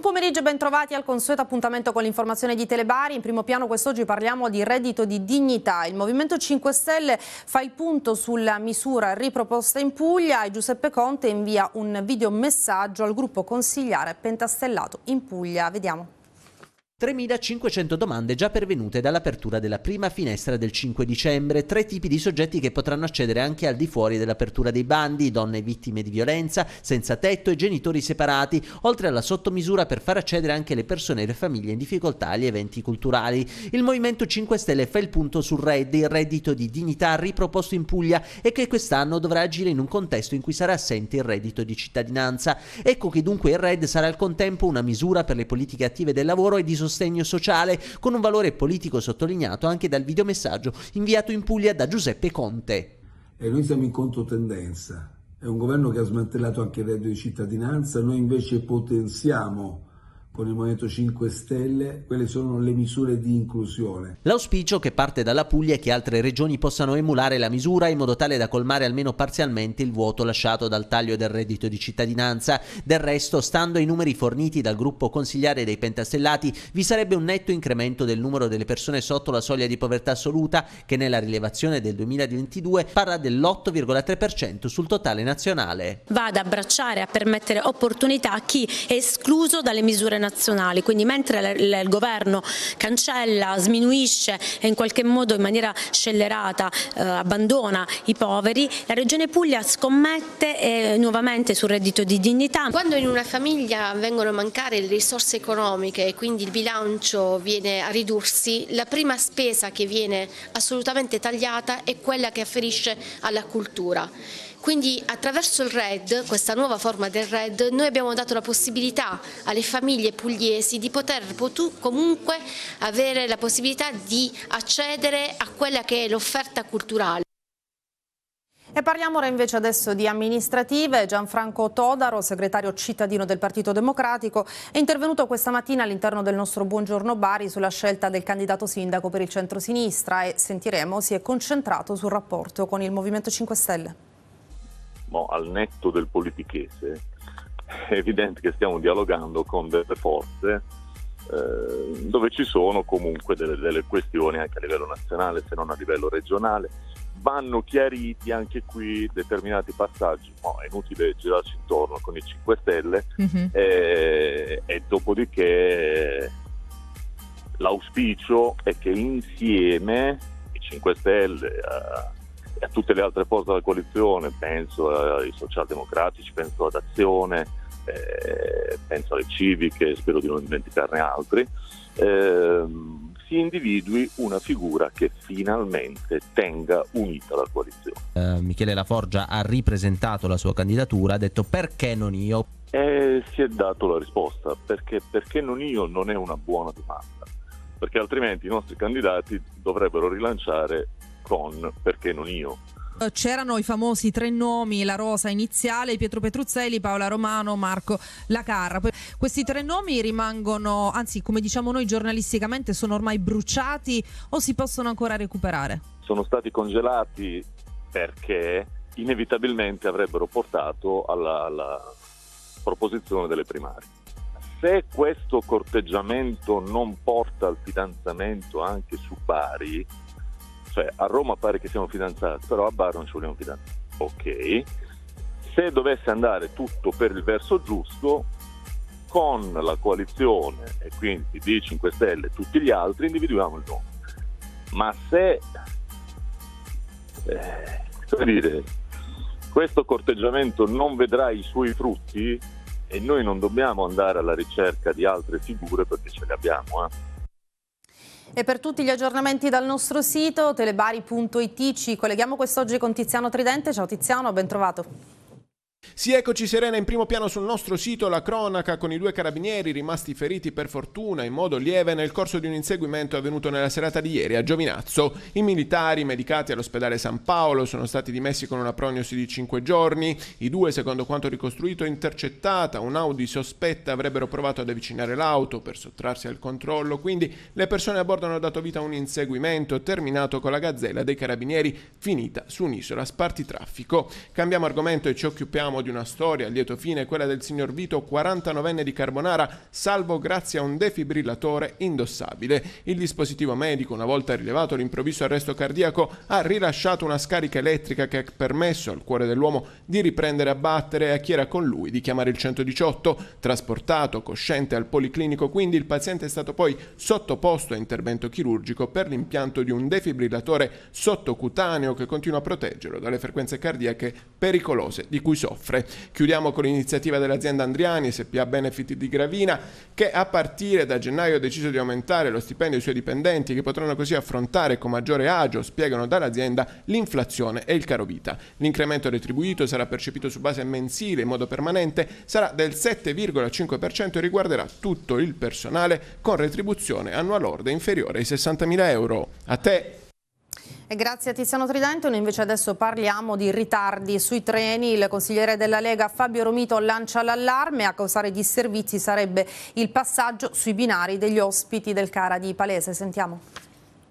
Buon pomeriggio e bentrovati al consueto appuntamento con l'informazione di Telebari. In primo piano quest'oggi parliamo di reddito di dignità. Il Movimento 5 Stelle fa il punto sulla misura riproposta in Puglia e Giuseppe Conte invia un videomessaggio al gruppo consigliare pentastellato in Puglia. Vediamo. 3.500 domande già pervenute dall'apertura della prima finestra del 5 dicembre, tre tipi di soggetti che potranno accedere anche al di fuori dell'apertura dei bandi, donne vittime di violenza, senza tetto e genitori separati, oltre alla sottomisura per far accedere anche le persone e le famiglie in difficoltà agli eventi culturali. Il Movimento 5 Stelle fa il punto sul RED, il reddito di dignità riproposto in Puglia e che quest'anno dovrà agire in un contesto in cui sarà assente il reddito di cittadinanza. Ecco che dunque il RED sarà al contempo una misura per le politiche attive del lavoro e di sostegno sostegno sociale, con un valore politico sottolineato anche dal videomessaggio inviato in Puglia da Giuseppe Conte. E noi siamo in controtendenza. È un governo che ha smantellato anche il reddito di cittadinanza, noi invece potenziamo con il Movimento 5 Stelle, quelle sono le misure di inclusione. L'auspicio che parte dalla Puglia è che altre regioni possano emulare la misura in modo tale da colmare almeno parzialmente il vuoto lasciato dal taglio del reddito di cittadinanza. Del resto, stando ai numeri forniti dal gruppo consigliare dei pentastellati, vi sarebbe un netto incremento del numero delle persone sotto la soglia di povertà assoluta che nella rilevazione del 2022 parla dell'8,3% sul totale nazionale. Va ad abbracciare, a permettere opportunità a chi è escluso dalle misure nazionali, quindi mentre il governo cancella, sminuisce e in qualche modo in maniera scellerata eh, abbandona i poveri, la Regione Puglia scommette eh, nuovamente sul reddito di dignità. Quando in una famiglia vengono a mancare le risorse economiche e quindi il bilancio viene a ridursi, la prima spesa che viene assolutamente tagliata è quella che afferisce alla cultura. Quindi attraverso il RED, questa nuova forma del RED, noi abbiamo dato la possibilità alle famiglie pugliesi di poter comunque avere la possibilità di accedere a quella che è l'offerta culturale. E parliamo ora invece adesso di amministrative. Gianfranco Todaro, segretario cittadino del Partito Democratico, è intervenuto questa mattina all'interno del nostro Buongiorno Bari sulla scelta del candidato sindaco per il centrosinistra e sentiremo si è concentrato sul rapporto con il Movimento 5 Stelle ma al netto del politichese, è evidente che stiamo dialogando con delle forze eh, dove ci sono comunque delle, delle questioni anche a livello nazionale, se non a livello regionale. Vanno chiariti anche qui determinati passaggi, no, è inutile girarci intorno con i 5 Stelle mm-hmm. eh, e dopodiché l'auspicio è che insieme i 5 Stelle... Eh, a tutte le altre forze della coalizione, penso ai socialdemocratici, penso ad Azione, eh, penso alle civiche, spero di non dimenticarne altri, eh, si individui una figura che finalmente tenga unita la coalizione. Eh, Michele Laforgia ha ripresentato la sua candidatura, ha detto perché non io? E eh, si è dato la risposta, perché, perché non io non è una buona domanda, perché altrimenti i nostri candidati dovrebbero rilanciare con, perché non io. Eh, c'erano i famosi tre nomi, la rosa iniziale, Pietro Petruzzelli, Paola Romano, Marco Lacarra. Poi, questi tre nomi rimangono, anzi come diciamo noi giornalisticamente, sono ormai bruciati o si possono ancora recuperare? Sono stati congelati perché inevitabilmente avrebbero portato alla, alla proposizione delle primarie se questo corteggiamento non porta al fidanzamento anche su Bari, cioè, a Roma pare che siamo fidanzati, però a Bar non ci vogliamo fidanzare. Ok. Se dovesse andare tutto per il verso giusto, con la coalizione e quindi di 5 Stelle e tutti gli altri individuiamo il nome. Ma se, eh, come dire, questo corteggiamento non vedrà i suoi frutti e noi non dobbiamo andare alla ricerca di altre figure perché ce le abbiamo. Eh e per tutti gli aggiornamenti dal nostro sito telebari.it ci colleghiamo quest'oggi con Tiziano Tridente. Ciao Tiziano, ben trovato. Sì, eccoci Serena in primo piano sul nostro sito la cronaca con i due carabinieri rimasti feriti per fortuna in modo lieve nel corso di un inseguimento avvenuto nella serata di ieri a Giovinazzo. I militari medicati all'ospedale San Paolo sono stati dimessi con una prognosi di 5 giorni. I due, secondo quanto ricostruito, intercettata un'Audi sospetta avrebbero provato ad avvicinare l'auto per sottrarsi al controllo, quindi le persone a bordo hanno dato vita a un inseguimento terminato con la gazzella dei carabinieri finita su un'isola spartitraffico. Cambiamo argomento e ci occupiamo sappiamo di una storia a lieto fine, quella del signor Vito, 49enne di Carbonara, salvo grazie a un defibrillatore indossabile. Il dispositivo medico, una volta rilevato l'improvviso arresto cardiaco, ha rilasciato una scarica elettrica che ha permesso al cuore dell'uomo di riprendere a battere e a chi era con lui di chiamare il 118. Trasportato cosciente al policlinico, quindi il paziente è stato poi sottoposto a intervento chirurgico per l'impianto di un defibrillatore sottocutaneo che continua a proteggerlo dalle frequenze cardiache pericolose di cui soffre offre. Chiudiamo con l'iniziativa dell'azienda Andriani SPA Benefit di Gravina che a partire da gennaio ha deciso di aumentare lo stipendio ai suoi dipendenti che potranno così affrontare con maggiore agio, spiegano dall'azienda, l'inflazione e il caro vita. L'incremento retribuito sarà percepito su base mensile in modo permanente, sarà del 7,5% e riguarderà tutto il personale con retribuzione annua lorda inferiore ai 60.000 euro. A te! Grazie a Tiziano Tridente, noi invece adesso parliamo di ritardi sui treni. Il consigliere della Lega Fabio Romito lancia l'allarme, a causare disservizi sarebbe il passaggio sui binari degli ospiti del Cara di Palese. Sentiamo.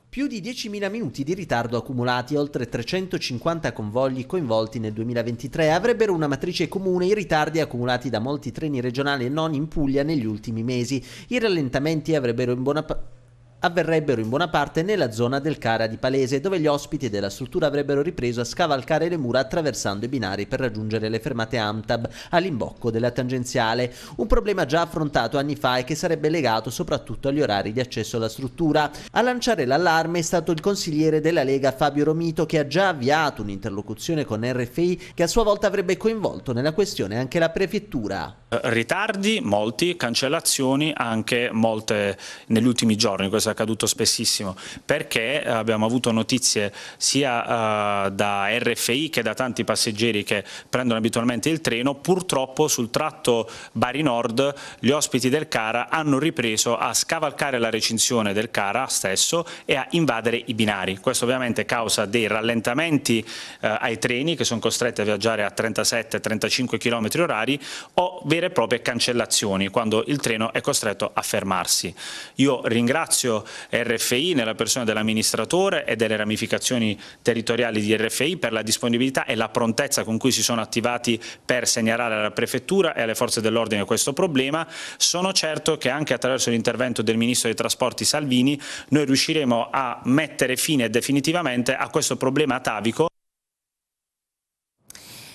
Più di 10.000 minuti di ritardo accumulati, oltre 350 convogli coinvolti nel 2023 avrebbero una matrice comune i ritardi accumulati da molti treni regionali e non in Puglia negli ultimi mesi. I rallentamenti avrebbero in buona parte avverrebbero in buona parte nella zona del Cara di Palese, dove gli ospiti della struttura avrebbero ripreso a scavalcare le mura attraversando i binari per raggiungere le fermate AMTAB all'imbocco della tangenziale. Un problema già affrontato anni fa e che sarebbe legato soprattutto agli orari di accesso alla struttura. A lanciare l'allarme è stato il consigliere della Lega Fabio Romito, che ha già avviato un'interlocuzione con RFI che a sua volta avrebbe coinvolto nella questione anche la prefettura. Eh, ritardi, molti, cancellazioni, anche molte negli ultimi giorni. Questa cosa accaduto spessissimo, perché eh, abbiamo avuto notizie sia uh, da RFI che da tanti passeggeri che prendono abitualmente il treno, purtroppo sul tratto Bari Nord gli ospiti del Cara hanno ripreso a scavalcare la recinzione del Cara stesso e a invadere i binari. Questo ovviamente causa dei rallentamenti eh, ai treni che sono costretti a viaggiare a 37-35 km orari o vere e proprie cancellazioni quando il treno è costretto a fermarsi. Io ringrazio RFI nella persona dell'amministratore e delle ramificazioni territoriali di RFI per la disponibilità e la prontezza con cui si sono attivati per segnalare alla Prefettura e alle forze dell'ordine questo problema. Sono certo che anche attraverso l'intervento del Ministro dei Trasporti Salvini noi riusciremo a mettere fine definitivamente a questo problema atavico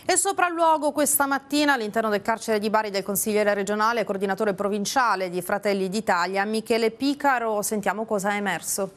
e sopralluogo questa mattina all'interno del carcere di Bari del consigliere regionale e coordinatore provinciale di Fratelli d'Italia, Michele Picaro. Sentiamo cosa è emerso.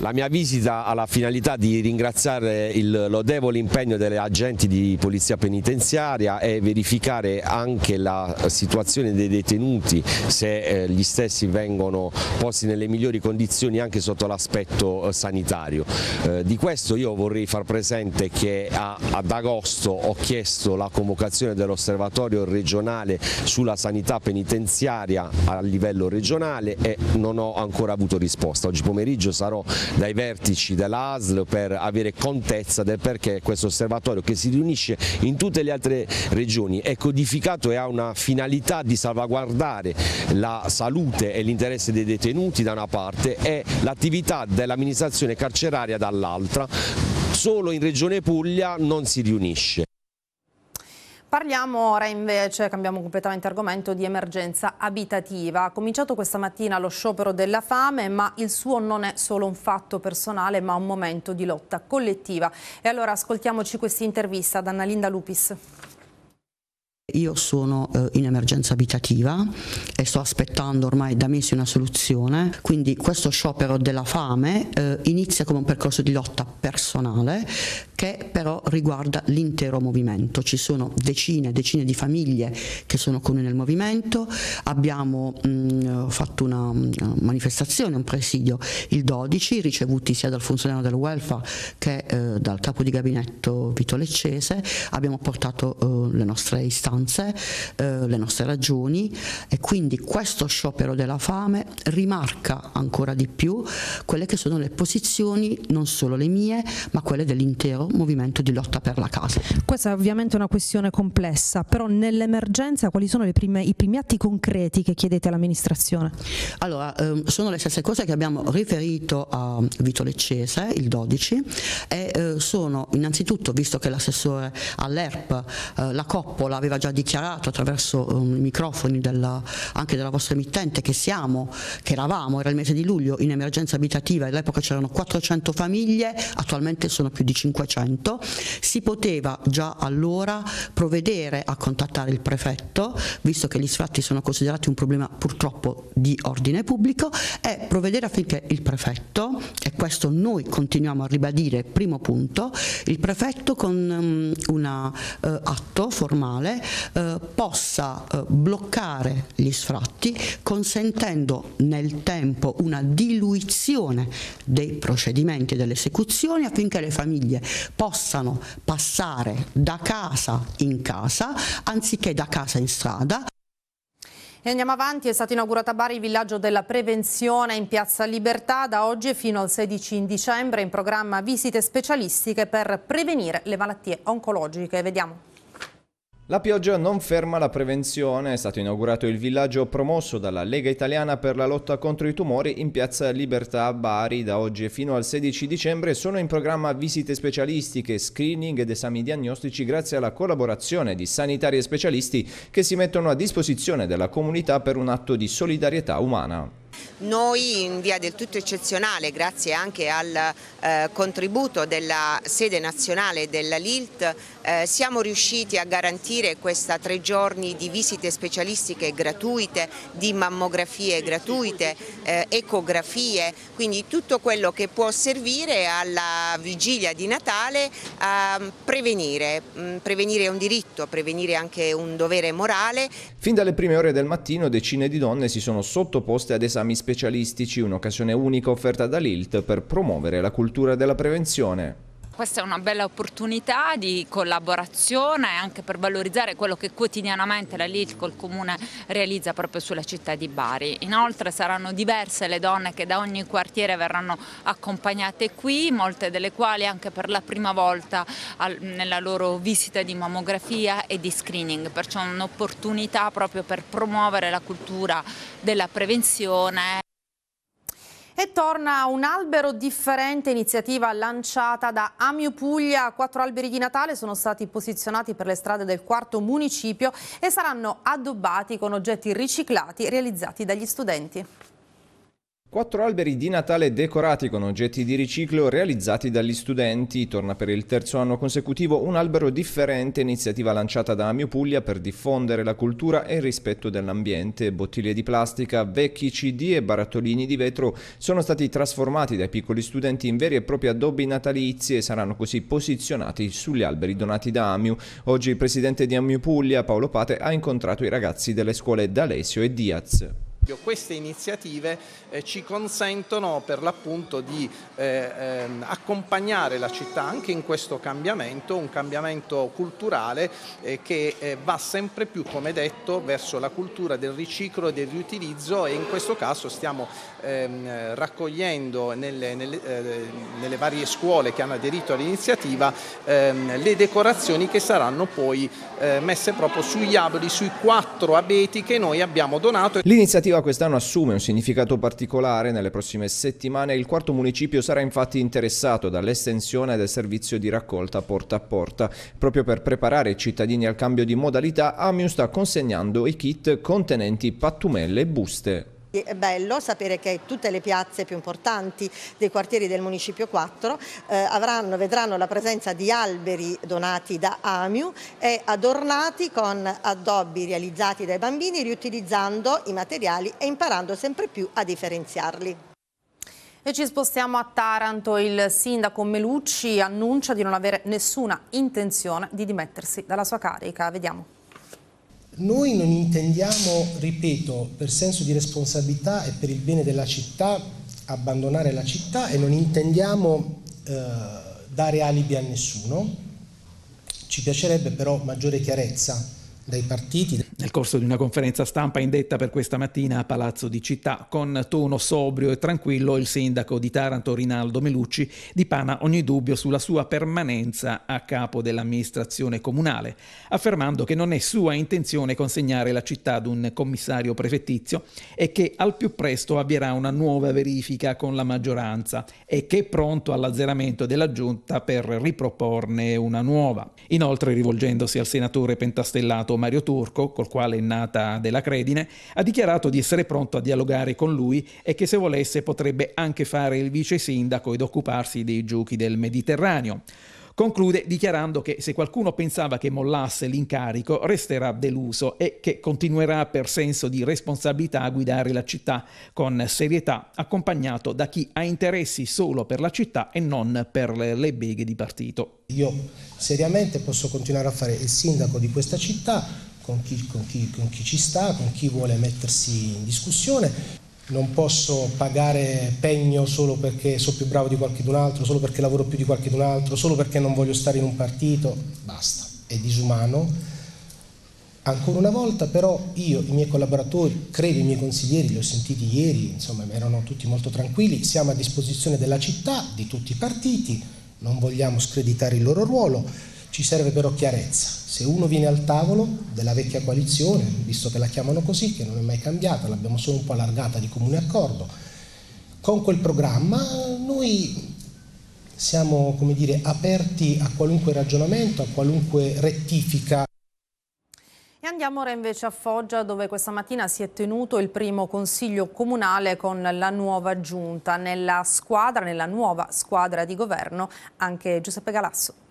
La mia visita ha la finalità di ringraziare il lodevole impegno delle agenti di polizia penitenziaria e verificare anche la situazione dei detenuti, se eh, gli stessi vengono posti nelle migliori condizioni anche sotto l'aspetto eh, sanitario. Eh, di questo io vorrei far presente che ad agosto ho chiesto la convocazione dell'osservatorio regionale sulla sanità penitenziaria a livello regionale e non ho ancora avuto risposta. Oggi pomeriggio sarò dai vertici dell'ASL per avere contezza del perché questo osservatorio che si riunisce in tutte le altre regioni è codificato e ha una finalità di salvaguardare la salute e l'interesse dei detenuti da una parte e l'attività dell'amministrazione carceraria dall'altra, solo in Regione Puglia non si riunisce. Parliamo ora invece, cambiamo completamente argomento, di emergenza abitativa. Ha cominciato questa mattina lo sciopero della fame, ma il suo non è solo un fatto personale, ma un momento di lotta collettiva. E allora ascoltiamoci questa intervista ad Annalinda Lupis. Io sono eh, in emergenza abitativa e sto aspettando ormai da mesi una soluzione, quindi questo sciopero della fame eh, inizia come un percorso di lotta personale che però riguarda l'intero movimento. Ci sono decine e decine di famiglie che sono con noi nel movimento, abbiamo mh, mm, fatto una, una manifestazione, un presidio il 12, ricevuti sia dal funzionario del welfare che eh, dal capo di gabinetto Vito Leccese, abbiamo portato eh, le nostre istanze, eh, le nostre ragioni e quindi questo sciopero della fame rimarca ancora di più quelle che sono le posizioni, non solo le mie, ma quelle dell'intero movimento di lotta per la casa. Questa è ovviamente una questione complessa, però nell'emergenza quali sono prime, i primi atti concreti che chiedete all'amministrazione? Allora, ehm, sono le stesse cose che abbiamo riferito a Vito Leccese il 12 e eh, sono innanzitutto, visto che l'assessore all'ERP, eh, la Coppola aveva già dichiarato attraverso eh, i microfoni della, anche della vostra emittente che siamo, che eravamo, era il mese di luglio, in emergenza abitativa, all'epoca c'erano 400 famiglie, attualmente sono più di 500 Novecento, si poteva già allora provvedere a contattare il prefetto, visto che gli sfratti sono considerati un problema purtroppo di ordine pubblico, e provvedere affinché il prefetto, e questo noi continuiamo a ribadire, primo punto, il prefetto con um, mm, un uh, eh, atto formale uh, possa uh, bloccare gli sfratti consentendo nel tempo una diluizione dei procedimenti e delle esecuzioni affinché le famiglie possano passare da casa in casa anziché da casa in strada. E andiamo avanti, è stato inaugurato a Bari il villaggio della prevenzione in Piazza Libertà da oggi fino al 16 dicembre in programma visite specialistiche per prevenire le malattie oncologiche. Vediamo. La pioggia non ferma la prevenzione, è stato inaugurato il villaggio promosso dalla Lega Italiana per la lotta contro i tumori in piazza Libertà a Bari. Da oggi fino al 16 dicembre sono in programma visite specialistiche, screening ed esami diagnostici grazie alla collaborazione di sanitari e specialisti che si mettono a disposizione della comunità per un atto di solidarietà umana. Noi in via del tutto eccezionale, grazie anche al eh, contributo della sede nazionale della LILT, eh, siamo riusciti a garantire questa tre giorni di visite specialistiche gratuite, di mammografie gratuite, eh, ecografie, quindi tutto quello che può servire alla vigilia di Natale a prevenire. Mm, prevenire è un diritto, prevenire è anche un dovere morale. Fin dalle prime ore del mattino decine di donne si sono sottoposte ad esami esami specialistici, un'occasione unica offerta dall'ILT per promuovere la cultura della prevenzione. Questa è una bella opportunità di collaborazione anche per valorizzare quello che quotidianamente la LIT col Comune realizza proprio sulla città di Bari. Inoltre saranno diverse le donne che da ogni quartiere verranno accompagnate qui, molte delle quali anche per la prima volta nella loro visita di mammografia e di screening, perciò un'opportunità proprio per promuovere la cultura della prevenzione e torna un albero differente, iniziativa lanciata da Amio Puglia. Quattro alberi di Natale sono stati posizionati per le strade del quarto municipio e saranno addobbati con oggetti riciclati realizzati dagli studenti. Quattro alberi di Natale decorati con oggetti di riciclo realizzati dagli studenti. Torna per il terzo anno consecutivo un albero differente, iniziativa lanciata da Amio Puglia per diffondere la cultura e il rispetto dell'ambiente. Bottiglie di plastica, vecchi CD e barattolini di vetro sono stati trasformati dai piccoli studenti in veri e propri addobbi natalizi e saranno così posizionati sugli alberi donati da Amio. Oggi il presidente di Amio Puglia, Paolo Pate, ha incontrato i ragazzi delle scuole D'Alessio e Diaz. Queste iniziative eh, ci consentono per l'appunto di eh, ehm, accompagnare la città anche in questo cambiamento, un cambiamento culturale eh, che eh, va sempre più, come detto, verso la cultura del riciclo e del riutilizzo e in questo caso stiamo ehm, raccogliendo nelle, nelle, eh, nelle, varie scuole che hanno aderito all'iniziativa ehm, le decorazioni che saranno poi eh, messe proprio sugli abeti, sui quattro abeti che noi abbiamo donato. L'iniziativa iniziativa quest'anno assume un significato particolare. Nelle prossime settimane il quarto municipio sarà infatti interessato dall'estensione del servizio di raccolta porta a porta. Proprio per preparare i cittadini al cambio di modalità, Amiu sta consegnando i kit contenenti pattumelle e buste. È bello sapere che tutte le piazze più importanti dei quartieri del Municipio 4 eh, avranno, vedranno la presenza di alberi donati da AMIU e adornati con addobbi realizzati dai bambini riutilizzando i materiali e imparando sempre più a differenziarli. E ci spostiamo a Taranto. Il sindaco Melucci annuncia di non avere nessuna intenzione di dimettersi dalla sua carica. Vediamo. Noi non intendiamo, ripeto, per senso di responsabilità e per il bene della città, abbandonare la città e non intendiamo eh, dare alibi a nessuno. Ci piacerebbe però maggiore chiarezza dai partiti. Nel corso di una conferenza stampa indetta per questa mattina a Palazzo di Città, con tono sobrio e tranquillo, il sindaco di Taranto Rinaldo Melucci dipana ogni dubbio sulla sua permanenza a capo dell'amministrazione comunale, affermando che non è sua intenzione consegnare la città ad un commissario prefettizio e che al più presto avvierà una nuova verifica con la maggioranza e che è pronto all'azzeramento della giunta per riproporne una nuova. Inoltre, rivolgendosi al senatore pentastellato avvocato Mario Turco, col quale è nata Della Credine, ha dichiarato di essere pronto a dialogare con lui e che se volesse potrebbe anche fare il vice sindaco ed occuparsi dei giochi del Mediterraneo. Conclude dichiarando che se qualcuno pensava che mollasse l'incarico resterà deluso e che continuerà per senso di responsabilità a guidare la città con serietà, accompagnato da chi ha interessi solo per la città e non per le beghe di partito. Io seriamente posso continuare a fare il sindaco di questa città con chi, con chi, con chi ci sta, con chi vuole mettersi in discussione non posso pagare pegno solo perché sono più bravo di qualcun altro, solo perché lavoro più di qualcun altro, solo perché non voglio stare in un partito, basta, è disumano. Ancora una volta però io, i miei collaboratori, credo i miei consiglieri, li ho sentiti ieri, insomma erano tutti molto tranquilli, siamo a disposizione della città, di tutti i partiti, non vogliamo screditare il loro ruolo, ci serve però chiarezza. Se uno viene al tavolo della vecchia coalizione, visto che la chiamano così, che non è mai cambiata, l'abbiamo solo un po' allargata di comune accordo, con quel programma noi siamo dire, aperti a qualunque ragionamento, a qualunque rettifica. E andiamo ora invece a Foggia dove questa mattina si è tenuto il primo consiglio comunale con la nuova giunta. Nella squadra, nella nuova squadra di governo anche Giuseppe Galasso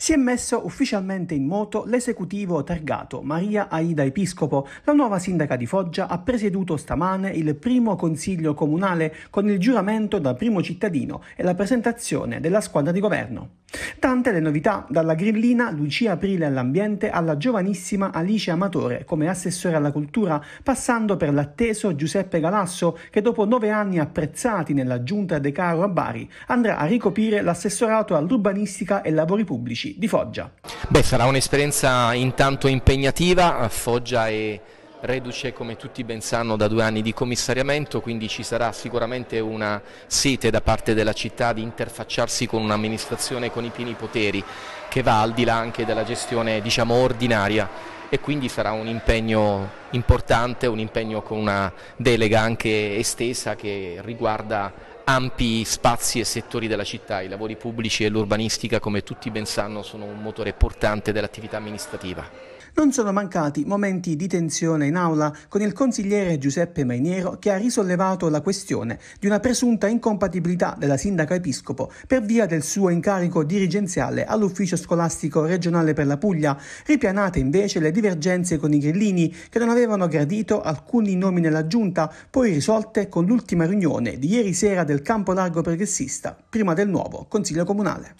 si è messo ufficialmente in moto l'esecutivo targato Maria Aida Episcopo. La nuova sindaca di Foggia ha presieduto stamane il primo consiglio comunale con il giuramento da primo cittadino e la presentazione della squadra di governo. Tante le novità, dalla grillina Lucia Aprile all'ambiente alla giovanissima Alice Amatore come assessore alla cultura, passando per l'atteso Giuseppe Galasso che dopo nove anni apprezzati nella giunta De Caro a Bari andrà a ricoprire l'assessorato all'urbanistica e lavori pubblici di Foggia. Beh, sarà un'esperienza intanto impegnativa, Foggia e... È reduce come tutti ben sanno da due anni di commissariamento, quindi ci sarà sicuramente una sete da parte della città di interfacciarsi con un'amministrazione con i pieni poteri che va al di là anche della gestione diciamo, ordinaria e quindi sarà un impegno importante, un impegno con una delega anche estesa che riguarda ampi spazi e settori della città. I lavori pubblici e l'urbanistica, come tutti ben sanno, sono un motore portante dell'attività amministrativa. Non sono mancati momenti di tensione in aula con il consigliere Giuseppe Mainiero che ha risollevato la questione di una presunta incompatibilità della sindaca Episcopo per via del suo incarico dirigenziale all'ufficio scolastico regionale per la Puglia, ripianate invece le divergenze con i grillini che non avevano gradito alcuni nomi nella giunta, poi risolte con l'ultima riunione di ieri sera del campo largo progressista, prima del nuovo Consiglio Comunale.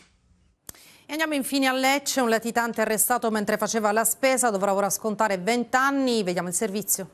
E andiamo infine a Lecce, un latitante arrestato mentre faceva la spesa, dovrà ora scontare 20 anni, vediamo il servizio.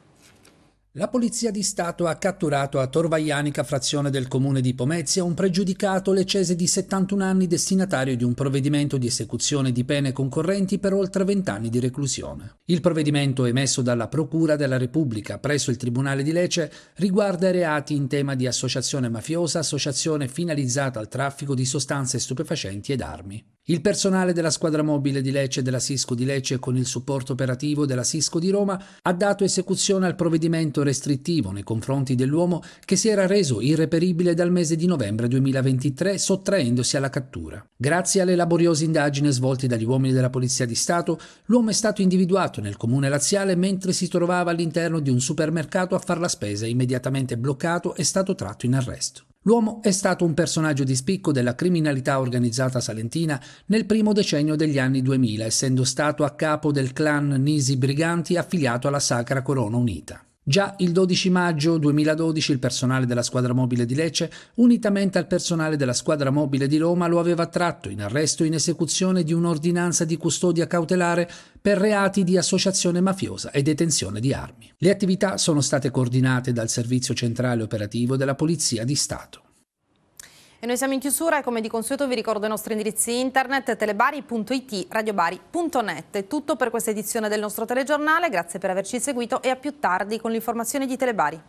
La Polizia di Stato ha catturato a Torvaianica, frazione del comune di Pomezia, un pregiudicato leccese di 71 anni destinatario di un provvedimento di esecuzione di pene concorrenti per oltre 20 anni di reclusione. Il provvedimento emesso dalla Procura della Repubblica presso il Tribunale di Lecce riguarda i reati in tema di associazione mafiosa, associazione finalizzata al traffico di sostanze stupefacenti ed armi. Il personale della squadra mobile di Lecce e della Cisco di Lecce con il supporto operativo della Cisco di Roma ha dato esecuzione al provvedimento restrittivo nei confronti dell'uomo che si era reso irreperibile dal mese di novembre 2023 sottraendosi alla cattura. Grazie alle laboriose indagini svolte dagli uomini della Polizia di Stato, l'uomo è stato individuato nel comune laziale mentre si trovava all'interno di un supermercato a far la spesa immediatamente bloccato e stato tratto in arresto. L'uomo è stato un personaggio di spicco della criminalità organizzata salentina nel primo decennio degli anni 2000, essendo stato a capo del clan Nisi Briganti affiliato alla Sacra Corona Unita. Già il 12 maggio 2012 il personale della squadra mobile di Lecce, unitamente al personale della squadra mobile di Roma, lo aveva tratto in arresto in esecuzione di un'ordinanza di custodia cautelare per reati di associazione mafiosa e detenzione di armi. Le attività sono state coordinate dal Servizio Centrale Operativo della Polizia di Stato. E noi siamo in chiusura e come di consueto vi ricordo i nostri indirizzi internet telebari.it, radiobari.net. È tutto per questa edizione del nostro telegiornale, grazie per averci seguito e a più tardi con l'informazione di Telebari.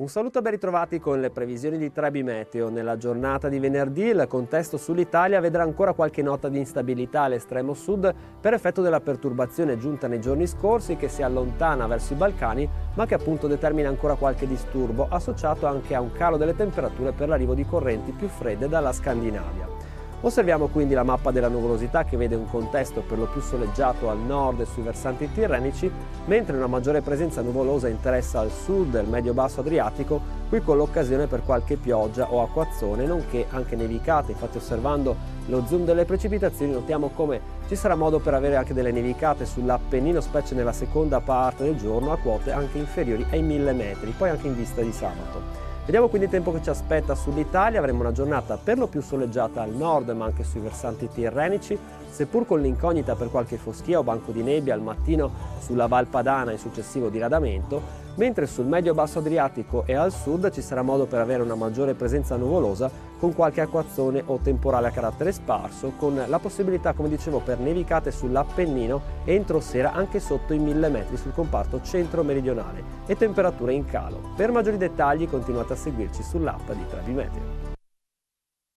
Un saluto e ben ritrovati con le previsioni di Trebi Meteo. Nella giornata di venerdì il contesto sull'Italia vedrà ancora qualche nota di instabilità all'estremo sud per effetto della perturbazione giunta nei giorni scorsi che si allontana verso i Balcani ma che appunto determina ancora qualche disturbo associato anche a un calo delle temperature per l'arrivo di correnti più fredde dalla Scandinavia. Osserviamo quindi la mappa della nuvolosità che vede un contesto per lo più soleggiato al nord e sui versanti tirrenici, mentre una maggiore presenza nuvolosa interessa al sud del medio-basso Adriatico, qui con l'occasione per qualche pioggia o acquazzone, nonché anche nevicate. Infatti osservando lo zoom delle precipitazioni notiamo come ci sarà modo per avere anche delle nevicate sull'Appennino, specie nella seconda parte del giorno, a quote anche inferiori ai 1000 metri, poi anche in vista di sabato. Vediamo quindi il tempo che ci aspetta sull'Italia, avremo una giornata per lo più soleggiata al nord ma anche sui versanti tirrenici, seppur con l'incognita per qualche foschia o banco di nebbia al mattino sulla Val Padana e successivo diradamento, mentre sul medio-basso Adriatico e al sud ci sarà modo per avere una maggiore presenza nuvolosa con qualche acquazzone o temporale a carattere sparso, con la possibilità, come dicevo, per nevicate sull'Appennino entro sera anche sotto i 1000 metri sul comparto centro-meridionale e temperature in calo. Per maggiori dettagli continuate a seguirci sull'app di Trebimeteo.